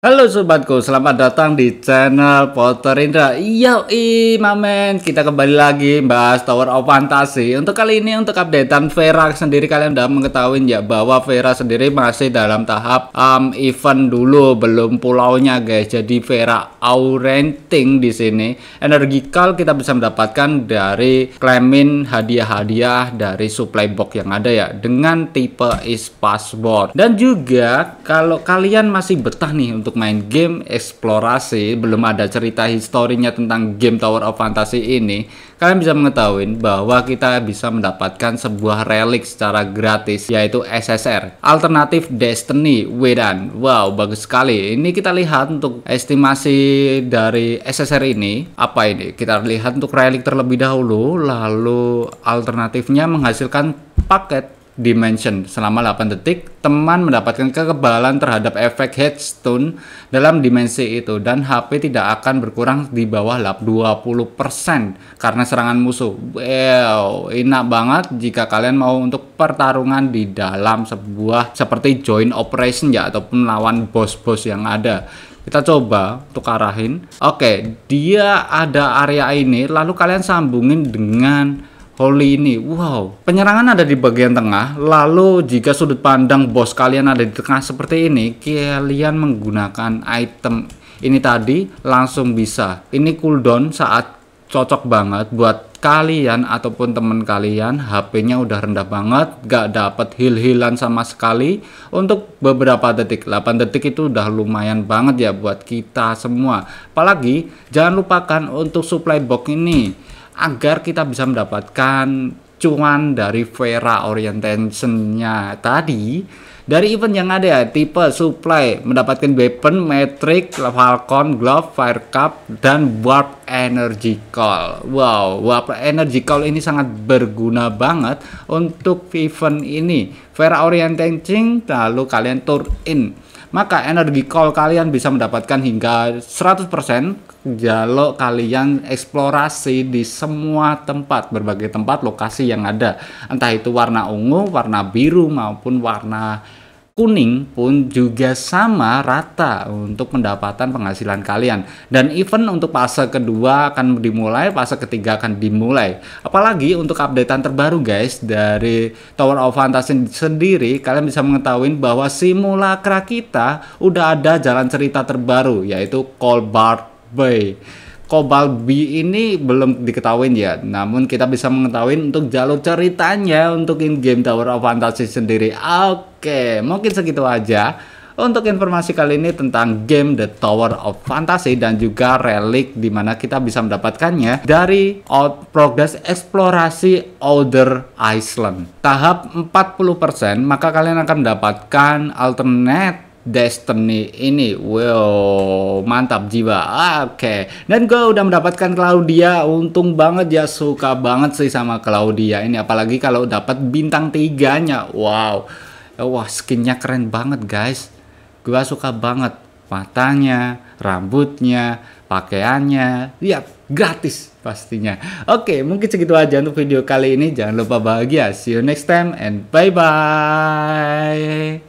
Halo sobatku, selamat datang di channel Potter Indra. Iya, mamen, kita kembali lagi bahas Tower of Fantasy. Untuk kali ini untuk updatean Vera sendiri kalian udah mengetahui ya bahwa Vera sendiri masih dalam tahap um, event dulu, belum pulaunya guys. Jadi Vera Aurenting di sini energi kal kita bisa mendapatkan dari Klemen hadiah-hadiah dari supply box yang ada ya dengan tipe is passport. Dan juga kalau kalian masih betah nih untuk untuk main game eksplorasi, belum ada cerita historinya tentang game Tower of Fantasy ini, kalian bisa mengetahui bahwa kita bisa mendapatkan sebuah relik secara gratis yaitu SSR, alternatif Destiny Wedan. Wow, bagus sekali. Ini kita lihat untuk estimasi dari SSR ini, apa ini? Kita lihat untuk relik terlebih dahulu, lalu alternatifnya menghasilkan paket dimension selama 8 detik, teman mendapatkan kekebalan terhadap efek headstone dalam dimensi itu dan HP tidak akan berkurang di bawah 20% karena serangan musuh. Wow, enak banget jika kalian mau untuk pertarungan di dalam sebuah seperti joint operation ya ataupun lawan bos-bos yang ada kita coba untuk arahin oke dia ada area ini lalu kalian sambungin dengan Holy ini, wow. Penyerangan ada di bagian tengah, lalu jika sudut pandang bos kalian ada di tengah seperti ini, kalian menggunakan item ini tadi langsung bisa. Ini cooldown saat cocok banget buat kalian ataupun teman kalian HP-nya udah rendah banget gak dapet heal hilan sama sekali untuk beberapa detik 8 detik itu udah lumayan banget ya buat kita semua apalagi jangan lupakan untuk supply box ini agar kita bisa mendapatkan cuan dari Vera orientation-nya tadi dari event yang ada ya tipe supply mendapatkan weapon metric falcon glove fire cup dan warp energy call wow warp energy call ini sangat berguna banget untuk event ini Vera orientation lalu kalian tour in maka energi call kalian bisa mendapatkan hingga 100% jalo kalian eksplorasi di semua tempat, berbagai tempat lokasi yang ada. Entah itu warna ungu, warna biru maupun warna kuning pun juga sama rata untuk pendapatan penghasilan kalian. Dan event untuk fase kedua akan dimulai, fase ketiga akan dimulai. Apalagi untuk updatean terbaru guys dari Tower of Fantasy sendiri, kalian bisa mengetahui bahwa simulacra kita udah ada jalan cerita terbaru yaitu Colbert Bay. Kobal B ini belum diketahui ya, namun kita bisa mengetahui untuk jalur ceritanya untuk in game Tower of Fantasy sendiri. Oke, mungkin segitu aja untuk informasi kali ini tentang game The Tower of Fantasy dan juga relik di mana kita bisa mendapatkannya dari Out Progress Eksplorasi Outer Iceland. Tahap 40%, maka kalian akan mendapatkan alternate Destiny ini wow mantap jiwa oke okay. dan gue udah mendapatkan Claudia untung banget ya suka banget sih sama Claudia ini apalagi kalau dapat bintang tiganya wow wah skinnya keren banget guys gue suka banget matanya rambutnya pakaiannya lihat ya, gratis pastinya oke okay, mungkin segitu aja untuk video kali ini jangan lupa bahagia see you next time and bye bye